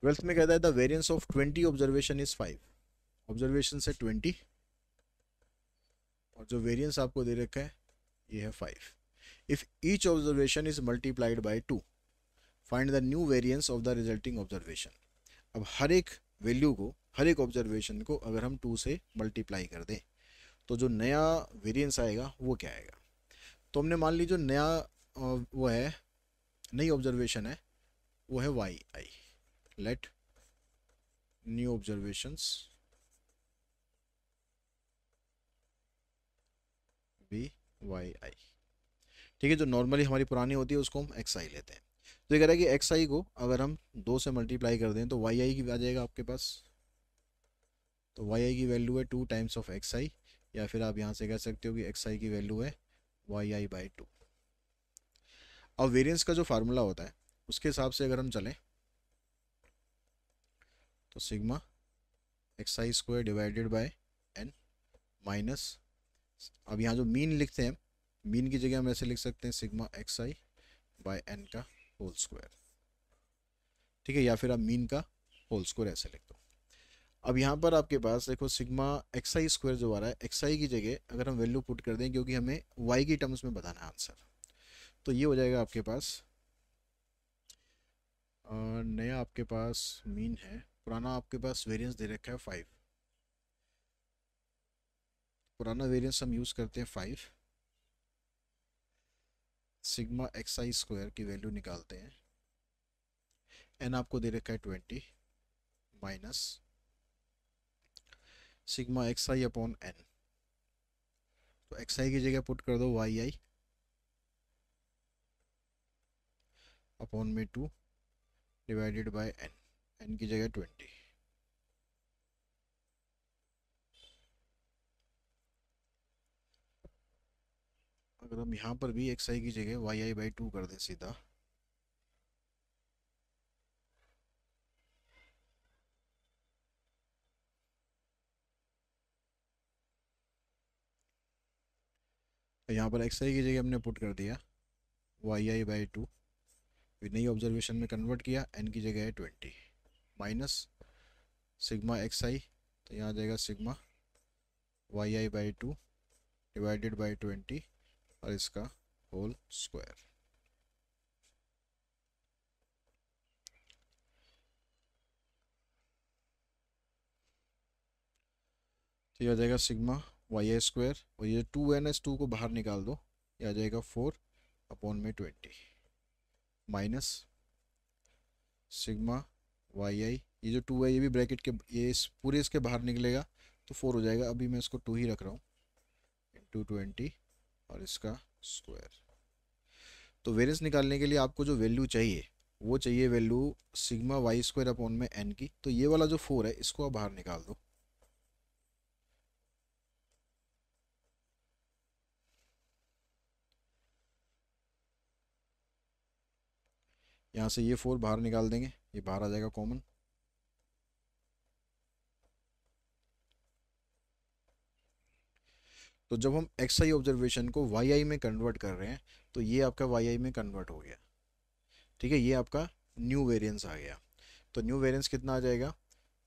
ट्वेल्थ में कहता है the variance of twenty observation is five observation है ट्वेंटी और जो वेरियंस आपको दे रखा है ये है five if each observation is multiplied by two find the new variance of the resulting observation अब हर एक वैल्यू को हर एक ऑब्जर्वेशन को अगर हम टू से मल्टीप्लाई कर दें तो जो नया वेरियंस आएगा वो क्या आएगा तो हमने मान ली जो नया वो है नई ऑब्जर्वेशन है वो है Y I let new observations be Y I ठीक है जो नॉर्मली हमारी पुरानी होती है उसको हम एक्स आई लेते हैं तो ये कह रहा है कि एक्स आई को अगर हम दो से मल्टीप्लाई कर दें तो वाई आई की आ जाएगा आपके पास तो वाई आई की वैल्यू है two times of X I या फिर आप यहाँ से कह सकते हो कि एक्स आई की वैल्यू है वाई आई बाई टू अब वेरियंस का जो फार्मूला होता है उसके हिसाब से अगर हम चलें तो sigma x I square divided by N minus अब यहाँ जो मीन लिखते हैं मीन की जगह हम ऐसे लिख सकते हैं sigma x I by N का होल स्क्वायर ठीक है या फिर आप मीन का होल स्क्वायर ऐसे लिख दो अब यहाँ पर आपके पास देखो सिग्मा एक्स आई स्क्वायर जो आ रहा है एक्स आई की जगह अगर हम वैल्यू पुट कर दें क्योंकि हमें वाई की टर्म्स में बताना है आंसर तो ये हो जाएगा आपके पास नया आपके पास मीन है पुराना आपके पास वेरिएंस दे रखा है फाइव पुराना वेरिएंस हम यूज़ करते हैं फाइव सिग्मा एक्स आई स्क्वायर की वैल्यू निकालते हैं एन आपको दे रखा है twenty minus sigma x I upon N तो एक्स आई की जगह पुट कर दो वाई आई अपॉन में two divided by N N की जगह ट्वेंटी अगर हम यहाँ पर भी एक्स आई की जगह वाई आई बाई टू कर दें सीधा यहाँ पर एक्स आई की जगह हमने पुट कर दिया वाई आई बाई टू फिर नई ऑब्जर्वेशन में कन्वर्ट किया एन की जगह है twenty minus sigma x I तो यहाँ आ जाएगा sigma Y I by two divided by twenty और इसका होल स्क्वायर तो यह आ जाएगा सिग्मा वाई ए स्क्वायर और ये टू एन एस टू को बाहर निकाल दो ये आ जाएगा फोर अपॉन में twenty minus sigma Y I ये जो टू है ये भी ब्रैकेट के ये इस पूरे इसके बाहर निकलेगा तो फोर हो जाएगा अभी मैं इसको टू ही रख रहा हूँ इंटू ट्वेंटी और इसका स्क्वायर तो वेरियंस निकालने के लिए आपको जो वैल्यू चाहिए वो चाहिए value sigma Y square upon में एन की तो ये वाला जो फोर है इसको आप बाहर निकाल दो यहाँ से ये फोर बाहर निकाल देंगे ये बाहर आ जाएगा कॉमन तो जब हम एक्स आई ऑब्जर्वेशन को वाई आई में कन्वर्ट कर रहे हैं तो ये आपका वाई आई में कन्वर्ट हो गया ठीक है ये आपका न्यू वेरिएंस आ गया तो न्यू वेरिएंस कितना आ जाएगा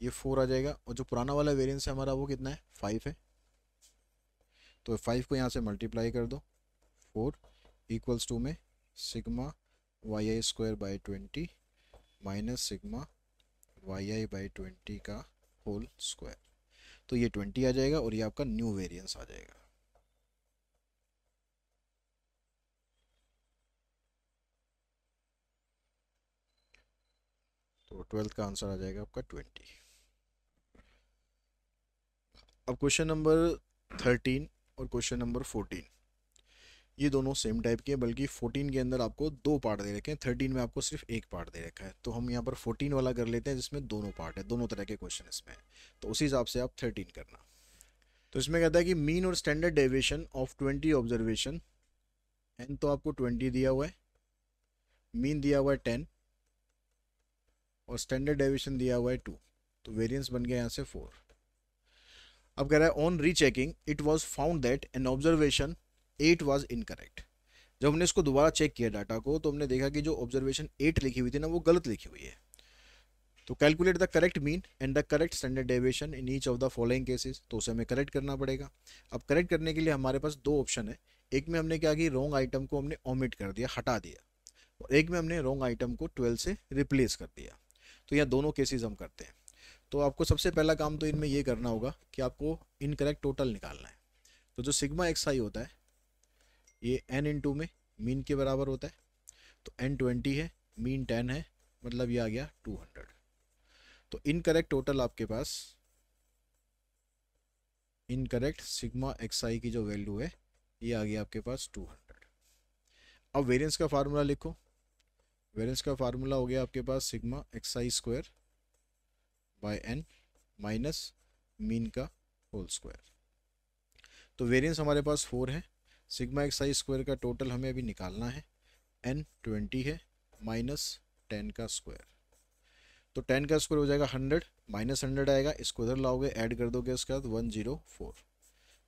ये फोर आ जाएगा और जो पुराना वाला वेरिएंस है हमारा वो कितना है फाइव है तो फाइव को यहाँ से मल्टीप्लाई कर दो फोर इक्वल्स टू में sigma Y I square by twenty minus sigma Y I by twenty का होल स्क्वायर तो ये ट्वेंटी आ जाएगा और ये आपका न्यू वेरिएंस आ जाएगा तो ट्वेल्थ का आंसर आ जाएगा आपका ट्वेंटी अब क्वेश्चन नंबर थर्टीन और क्वेश्चन नंबर फोर्टीन ये दोनों सेम टाइप के हैं बल्कि 14 के अंदर आपको दो पार्ट दे रखे हैं 13 में आपको सिर्फ एक पार्ट दे रखा है तो हम यहाँ पर 14 वाला कर लेते हैं जिसमें दोनों पार्ट है दोनों तरह के क्वेश्चन इसमें तो उसी हिसाब से आप 13 करना तो इसमें कहता है कि मीन और standard deviation of 20 observation N तो आपको 20 दिया हुआ है मीन दिया हुआ है टेन और स्टैंडर्ड डेविएशन दिया हुआ है टू तो वेरियंस बन गया यहाँ से फोर अब कह रहा है on rechecking it was found that an observation eight was incorrect जब हमने इसको दोबारा चेक किया डाटा को तो हमने देखा कि जो ऑब्जर्वेशन एट लिखी हुई थी ना वो गलत लिखी हुई है तो calculate the correct mean and the correct standard deviation in each of the following cases तो उसे हमें करेक्ट करना पड़ेगा अब करेक्ट करने के लिए हमारे पास दो ऑप्शन है एक में हमने क्या कि रॉन्ग आइटम को हमने ओमिट कर दिया हटा दिया और एक में हमने रॉन्ग आइटम को ट्वेल्व से रिप्लेस कर दिया तो यहाँ दोनों केसेज हम करते हैं तो आपको सबसे पहला काम तो इनमें यह करना होगा कि आपको इनकरेक्ट टोटल निकालना है तो जो सिग्मा एक्स आई होता है ये एन इन टू में मीन के बराबर होता है तो एन ट्वेंटी है मीन टेन है मतलब ये आ गया टू हंड्रेड तो इनकरेक्ट टोटल आपके पास इनकरेक्ट सिग्मा एक्स आई की जो वैल्यू है ये आ गया आपके पास टू हंड्रेड अब वेरिएंस का फार्मूला लिखो वेरिएंस का फार्मूला हो गया आपके पास sigma x I square by N minus mean का होल स्क्वायर तो वेरिएंस हमारे पास फोर है सिग्मा एक्स आई स्क्वायर का टोटल हमें अभी निकालना है एन ट्वेंटी है माइनस टेन का स्क्वायर तो टेन का स्क्वायर हो जाएगा हंड्रेड माइनस हंड्रेड आएगा इसको उधर लाओगे ऐड कर दोगे उसके बाद वन जीरो फोर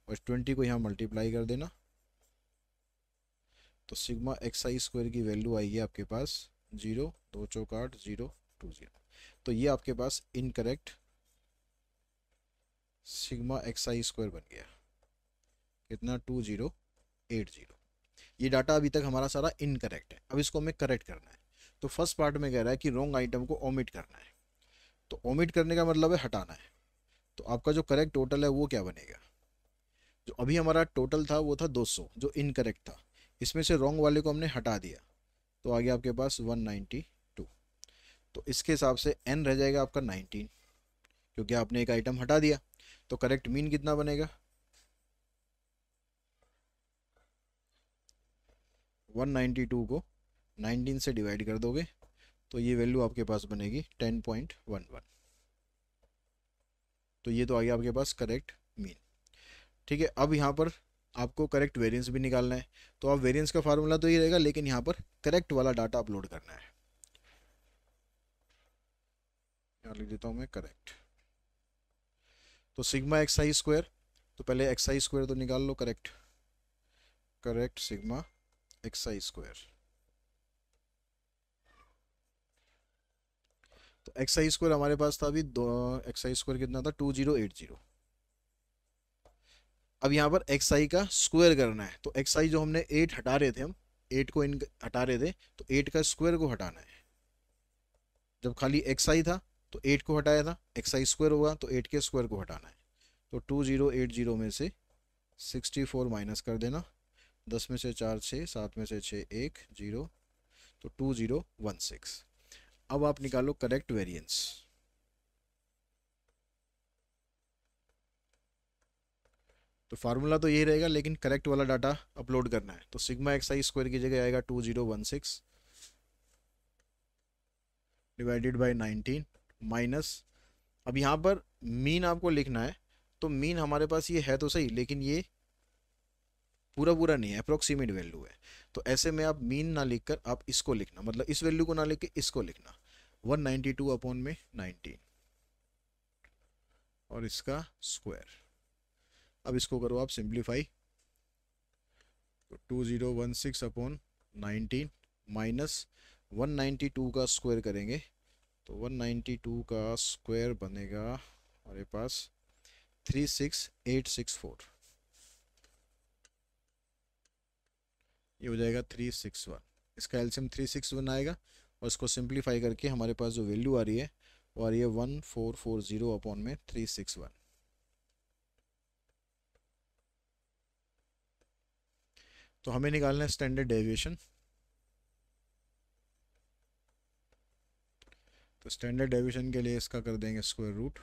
और ट्वेंटी को यहाँ मल्टीप्लाई कर देना तो सिग्मा एक्स आई स्क्वायर की वैल्यू आएगी आपके पास जीरो दो चौका आठ जीरो टू जीरो तो ये आपके पास इनकरेक्ट सिग्मा एक्स आई स्क्वायर बन गया कितना टू जीरो एट जीरो ये डाटा अभी तक हमारा सारा इनकरेक्ट है अब इसको हमें करेक्ट करना है तो फर्स्ट पार्ट में कह रहा है कि रॉन्ग आइटम को ओमिट करना है तो ओमिट करने का मतलब है हटाना है तो आपका जो करेक्ट टोटल है वो क्या बनेगा जो अभी हमारा टोटल था वो था 200 जो इनकरेक्ट था इसमें से रॉन्ग वाले को हमने हटा दिया तो आ गया आपके पास 192 तो इसके हिसाब से एन रह जाएगा आपका 19 क्योंकि आपने एक आइटम हटा दिया तो करेक्ट मीन कितना बनेगा 192 को 19 से डिवाइड कर दोगे तो ये वैल्यू आपके पास बनेगी 10.11 तो ये तो आ गया आपके पास करेक्ट मीन ठीक है अब यहाँ पर आपको करेक्ट वेरिएंस भी निकालना है तो आप वेरिएंस का फार्मूला तो ये रहेगा लेकिन यहाँ पर करेक्ट वाला डाटा अपलोड करना है यहाँ लिख देता हूँ मैं करेक्ट तो सिग्मा एक्स आई स्क्वायर तो पहले एक्स आई स्क्वायर तो निकाल लो correct correct sigma x i square तो एक्साई स्क्वायर हमारे पास था अभी दो एक्साई स्क्वायर कितना था टू जीरो एट जीरो अब यहाँ पर एक्स आई का स्क्वायर करना है तो एक्स आई जो हमने एट हटा रहे थे हम एट को इन हटा रहे थे तो एट का स्क्वायर को हटाना है जब खाली एक्स आई था तो एट को हटाया था एक्स आई स्क्वायर होगा तो एट के स्क्वायर को हटाना है तो टू जीरो एट जीरो में से सिक्सटी फोर माइनस कर देना दस में से चार छः सात में से छः एक जीरो तो टू जीरो वन सिक्स अब आप निकालो करेक्ट वेरिएंस तो फार्मूला तो यही रहेगा लेकिन करेक्ट वाला डाटा अपलोड करना है तो सिग्मा एक्स आई स्क्वायर की जगह आएगा two zero one six divided by nineteen minus अब यहाँ पर मीन आपको लिखना है तो मीन हमारे पास ये है तो सही लेकिन ये पूरा पूरा नहीं है अप्रोक्सीमेट वैल्यू है तो ऐसे में आप मीन ना लिख कर आप इसको लिखना मतलब इस वैल्यू को ना लिख के इसको लिखना 192 अपॉन में 19 और इसका स्क्वायर अब इसको करो आप सिंप्लीफाई तो two zero one six upon nineteen minus one ninety two का स्क्वायर करेंगे तो वन नाइन्टी टू का स्क्वायर बनेगा हमारे पास three six eight six four ये हो जाएगा थ्री सिक्स वन इसका एल्सियम थ्री सिक्स वन आएगा और इसको सिंप्लीफाई करके हमारे पास जो वैल्यू आ रही है वो आ रही है one four four zero upon में थ्री सिक्स वन तो हमें निकालना है स्टैंडर्ड डेविएशन तो स्टैंडर्ड डेविएशन के लिए इसका कर देंगे स्क्वायर रूट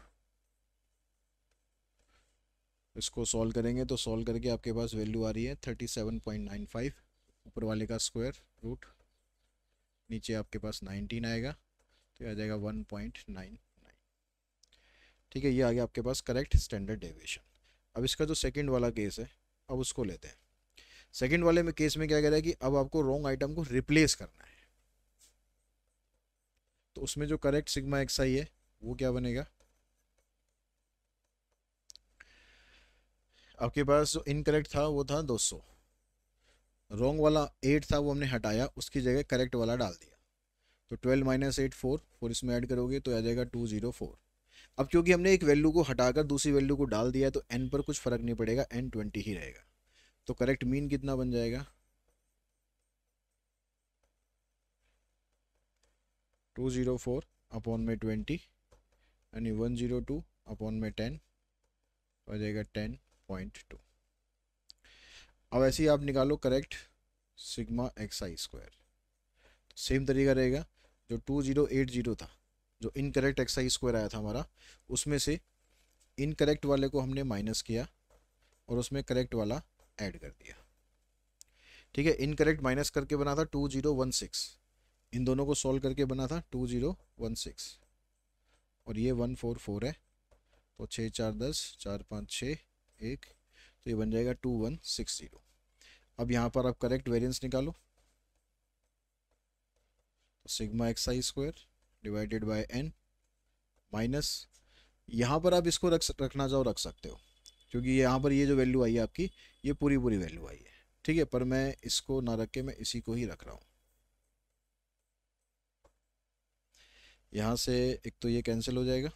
इसको सॉल्व करेंगे तो सॉल्व करके आपके पास वैल्यू आ रही है thirty seven point nine five ऊपर वाले का स्क्वायर रूट नीचे आपके पास 19 आएगा तो ये आ जाएगा 1.99 ठीक है ये आ गया आपके पास करेक्ट स्टैंडर्ड डेविएशन अब इसका जो सेकंड वाला केस है अब उसको लेते हैं सेकंड वाले में केस में क्या कह रहा है कि अब आपको रॉन्ग आइटम को रिप्लेस करना है तो उसमें जो करेक्ट सिग्मा एक्स आई है वो क्या बनेगा आपके पास जो इनकरेक्ट था वो था 200 रॉन्ग वाला एट था वो हमने हटाया उसकी जगह करेक्ट वाला डाल दिया तो twelve minus eight four four इसमें ऐड करोगे तो आ जाएगा टू जीरो फोर अब क्योंकि हमने एक वैल्यू को हटाकर दूसरी वैल्यू को डाल दिया तो एन पर कुछ फ़र्क नहीं पड़ेगा एन ट्वेंटी ही रहेगा तो करेक्ट मीन कितना बन जाएगा टू ज़ीरो फोर अपॉन में ट्वेंटी यानी वन ज़ीरो टू अपॉन में टेन तो आ जाएगा टेन पॉइंट टू अब ऐसे ही आप निकालो करेक्ट सिग्मा एक्स आई स्क्वायर सेम तरीका रहेगा जो टू जीरो एट जीरो था जो इनकरेक्ट एक्स आई स्क्वायर आया था हमारा उसमें से इनकरेक्ट वाले को हमने माइनस किया और उसमें करेक्ट वाला ऐड कर दिया ठीक है इनकरेक्ट माइनस करके बना था टू जीरो वन सिक्स इन दोनों को सॉल्व करके बना था टू जीरो वन सिक्स और ये वन फोर फोर है तो छः चार दस चार पाँच छः एक तो ये बन जाएगा टू वन सिक्स जीरो अब यहाँ पर आप करेक्ट वेरिएंस निकालो तो sigma x I square divided by N minus यहाँ पर आप इसको रख रखना चाहो रख सकते हो क्योंकि यहाँ पर ये जो वैल्यू आई है आपकी ये पूरी पूरी वैल्यू आई है ठीक है पर मैं इसको ना रख के मैं इसी को ही रख रहा हूँ यहाँ से एक तो ये कैंसिल हो जाएगा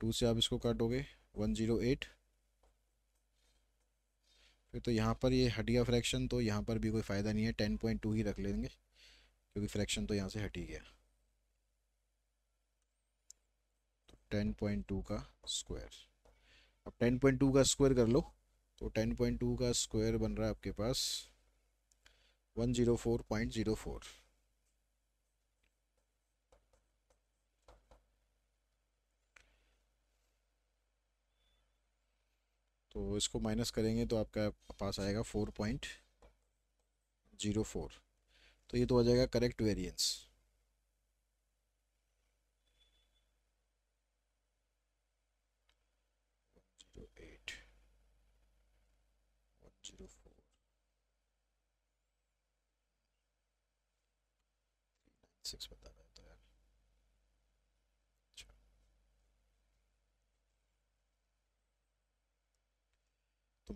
टू से आप इसको काटोगे वन जीरो एट ओके तो यहाँ पर ये हट फ्रैक्शन तो यहाँ पर भी कोई फ़ायदा नहीं है टेन पॉइंट टू ही रख लेंगे क्योंकि फ्रैक्शन तो यहाँ से हट ही गया तो टेन पॉइंट टू का स्क्वायर अब टेन पॉइंट टू का स्क्वायर कर लो तो टेन पॉइंट टू का स्क्वायर बन रहा है आपके पास one zero four point zero four तो इसको माइनस करेंगे तो आपका पास आएगा फोर पॉइंट जीरो फोर तो ये तो आ जाएगा करेक्ट वेरिएंस six.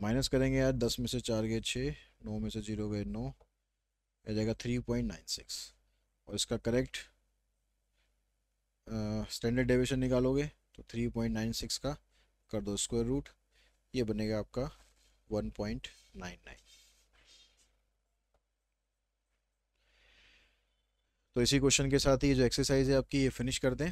माइनस करेंगे यार दस में से चार गए छः नौ में से जीरो गए नौ आ जाएगा थ्री पॉइंट नाइन सिक्स और इसका करेक्ट स्टैंडर्ड डेविएशन निकालोगे तो थ्री पॉइंट नाइन सिक्स का कर दो स्क्वायर रूट ये बनेगा आपका वन पॉइंट नाइन नाइन तो इसी क्वेश्चन के साथ ही जो एक्सरसाइज है आपकी ये फिनिश कर दें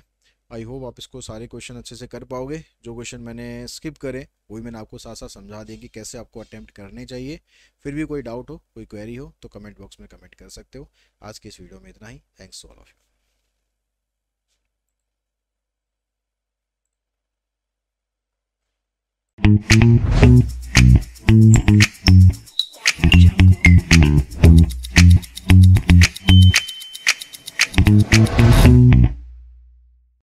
आई होप आप इसको सारे क्वेश्चन अच्छे से कर पाओगे जो क्वेश्चन मैंने स्किप करें वही मैंने आपको साथ साथ समझा दिया कि कैसे आपको अटैम्प्ट करने चाहिए फिर भी कोई डाउट हो कोई क्वेरी हो तो कमेंट बॉक्स में कमेंट कर सकते हो आज के इस वीडियो में इतना ही thanks all of you Thank you.